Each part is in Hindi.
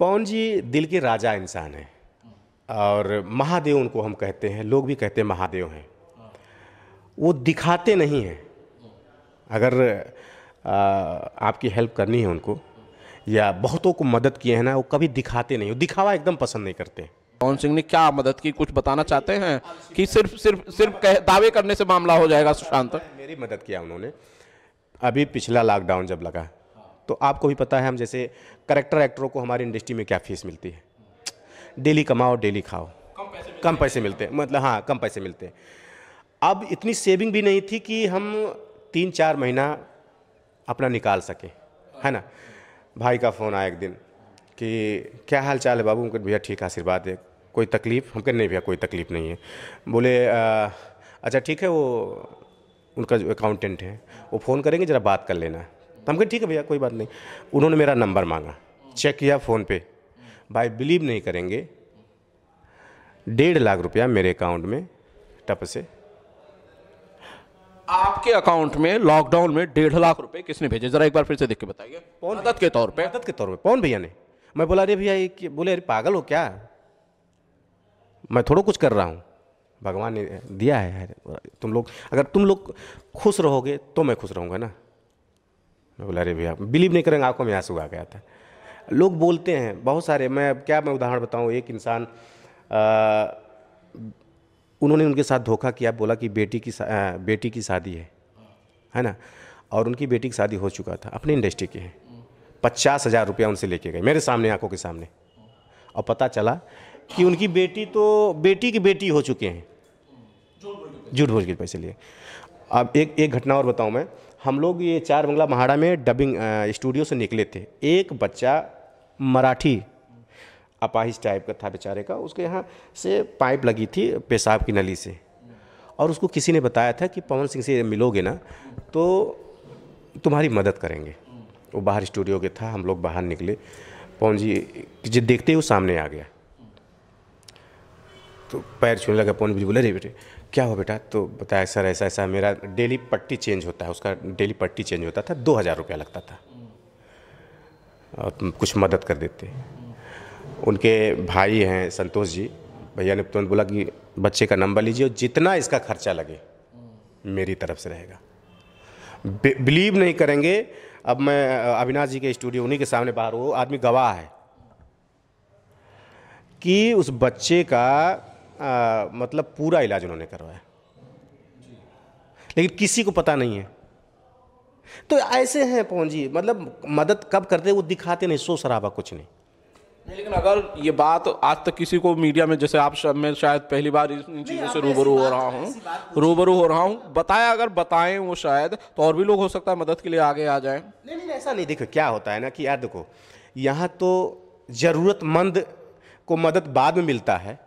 पवन जी दिल के राजा इंसान हैं और महादेव उनको हम कहते हैं लोग भी कहते हैं महादेव हैं वो दिखाते नहीं हैं अगर आ, आपकी हेल्प करनी है उनको या बहुतों को मदद किए हैं ना वो कभी दिखाते नहीं दिखावा एकदम पसंद नहीं करते पवन सिंह ने क्या मदद की कुछ बताना चाहते हैं कि सिर्फ सिर्फ सिर्फ कह, दावे करने से मामला हो जाएगा सुशांत मेरी मदद किया उन्होंने अभी पिछला लॉकडाउन जब लगा तो आपको भी पता है हम जैसे करेक्टर एक्टरों को हमारी इंडस्ट्री में क्या फीस मिलती है डेली कमाओ डेली खाओ कम पैसे मिलते, कम पैसे मिलते हैं मतलब हाँ कम पैसे मिलते हैं अब इतनी सेविंग भी नहीं थी कि हम तीन चार महीना अपना निकाल सकें है ना भाई का फ़ोन आया एक दिन कि क्या हाल चाल है बाबू उनके भैया ठीक आशीर्वाद है कोई तकलीफ़ हम कह नहीं भैया कोई तकलीफ़ नहीं है बोले आ, अच्छा ठीक है वो उनका जो अकाउंटेंट है वो फ़ोन करेंगे ज़रा बात कर लेना तो हम कहे ठीक है भैया कोई बात नहीं उन्होंने मेरा नंबर मांगा चेक किया फ़ोन पे भाई बिलीव नहीं करेंगे डेढ़ लाख रुपया मेरे अकाउंट में टप से आपके अकाउंट में लॉकडाउन में डेढ़ लाख रुपए किसने भेजे जरा एक बार फिर से देख के बताइए पौन के तौर पे मदद के तौर पे पौन भैया ने मैं बोला अरे भैया बोले अरे पागल हो क्या मैं थोड़ा कुछ कर रहा हूँ भगवान ने दिया है तुम लोग अगर तुम लोग खुश रहोगे तो मैं खुश रहूँगा ना मैं बोला अरे भैया बिलीव नहीं करेंगे आँखों में आंसू आ गया था लोग बोलते हैं बहुत सारे मैं क्या मैं उदाहरण बताऊँ एक इंसान उन्होंने उनके साथ धोखा किया बोला कि बेटी की आ, बेटी की शादी है है ना और उनकी बेटी की शादी हो चुका था अपनी इंडस्ट्री के हैं पचास हज़ार रुपया उनसे लेके गए मेरे सामने आंखों के सामने और पता चला कि उनकी बेटी तो बेटी की बेटी हो चुके हैं झूठ बोल के पैसे लिए अब एक एक घटना और बताऊं मैं हम लोग ये चार बंगला महाड़ा में डबिंग स्टूडियो से निकले थे एक बच्चा मराठी अपाहिज टाइप का था बेचारे का उसके यहाँ से पाइप लगी थी पेशाब की नली से और उसको किसी ने बताया था कि पवन सिंह से मिलोगे ना तो तुम्हारी मदद करेंगे वो बाहर स्टूडियो के था हम लोग बाहर निकले पवन जी देखते ही वो सामने आ गया तो पैर छूने लगा पवन बोले अरे बेटे क्या हो बेटा तो बताया सर ऐसा ऐसा मेरा डेली पट्टी चेंज होता है उसका डेली पट्टी चेंज होता था दो हज़ार रुपया लगता था और कुछ मदद कर देते उनके भाई हैं संतोष जी भैया ने तुरंत बोला कि बच्चे का नंबर लीजिए और जितना इसका खर्चा लगे मेरी तरफ से रहेगा बिलीव नहीं करेंगे अब मैं अविनाश जी के स्टूडियो उन्हीं के सामने बाहर वो आदमी गवाह है कि उस बच्चे का आ, मतलब पूरा इलाज उन्होंने करवाया लेकिन किसी को पता नहीं है तो ऐसे हैं जी मतलब मदद कब करते वो दिखाते नहीं सो शराबा कुछ नहीं लेकिन अगर ये बात आज तक किसी को मीडिया में जैसे आप सब मैं शायद पहली बार इन चीज़ों से रूबरू हो रहा हूँ रूबरू हो रहा हूँ बताया अगर बताएं वो शायद तो और भी लोग हो सकता है मदद के लिए आगे आ जाएं नहीं नहीं ऐसा नहीं देखो क्या होता है ना कि यार देखो यहाँ तो ज़रूरतमंद को मदद बाद में मिलता है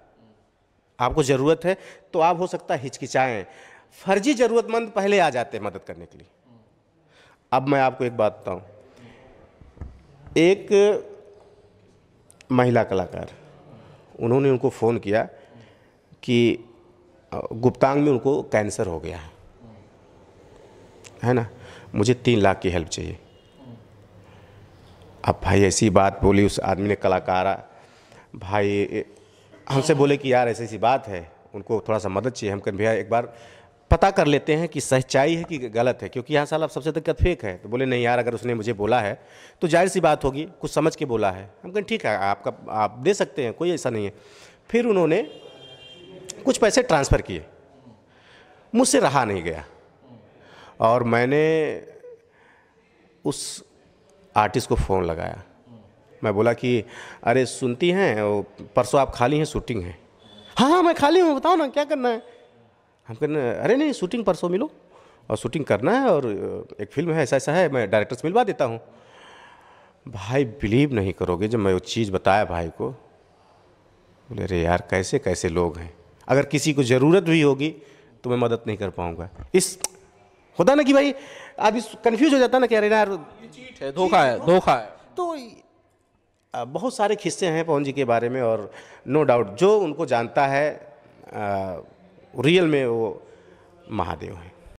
आपको ज़रूरत है तो आप हो सकता है हिचकिचाएँ फर्जी ज़रूरतमंद पहले आ जाते हैं मदद करने के लिए अब मैं आपको एक बात बताऊँ एक महिला कलाकार उन्होंने उनको फ़ोन किया कि गुप्तांग में उनको कैंसर हो गया है है ना मुझे तीन लाख की हेल्प चाहिए अब भाई ऐसी बात बोली उस आदमी ने कलाकारा भाई हमसे बोले कि यार ऐसी ऐसी बात है उनको थोड़ा सा मदद चाहिए हम कहें भैया एक बार पता कर लेते हैं कि सच्चाई है कि गलत है क्योंकि यहाँ साल आप सबसे दिक्कत तो फेक है तो बोले नहीं यार अगर उसने मुझे बोला है तो जाहिर सी बात होगी कुछ समझ के बोला है हम कहें ठीक है आपका आप दे सकते हैं कोई ऐसा नहीं है फिर उन्होंने कुछ पैसे ट्रांसफ़र किए मुझसे रहा नहीं गया और मैंने उस आर्टिस्ट को फ़ोन लगाया मैं बोला कि अरे सुनती हैं परसों आप खाली हैं शूटिंग है हाँ हाँ मैं खाली हूँ बताओ ना क्या करना है हम कहना अरे नहीं शूटिंग परसों मिलो और शूटिंग करना है और एक फिल्म है ऐसा ऐसा है मैं डायरेक्टर से मिलवा देता हूँ भाई बिलीव नहीं करोगे जब मैं वो चीज़ बताया भाई को बोले अरे यार कैसे कैसे लोग हैं अगर किसी को ज़रूरत भी होगी तो मैं मदद नहीं कर पाऊँगा इस होता ना कि भाई अब इस कन्फ्यूज हो जाता ना कि अरे यार धोखा है धोखा है तो बहुत सारे किस्से हैं पवन जी के बारे में और नो डाउट जो उनको जानता है रियल में वो महादेव हैं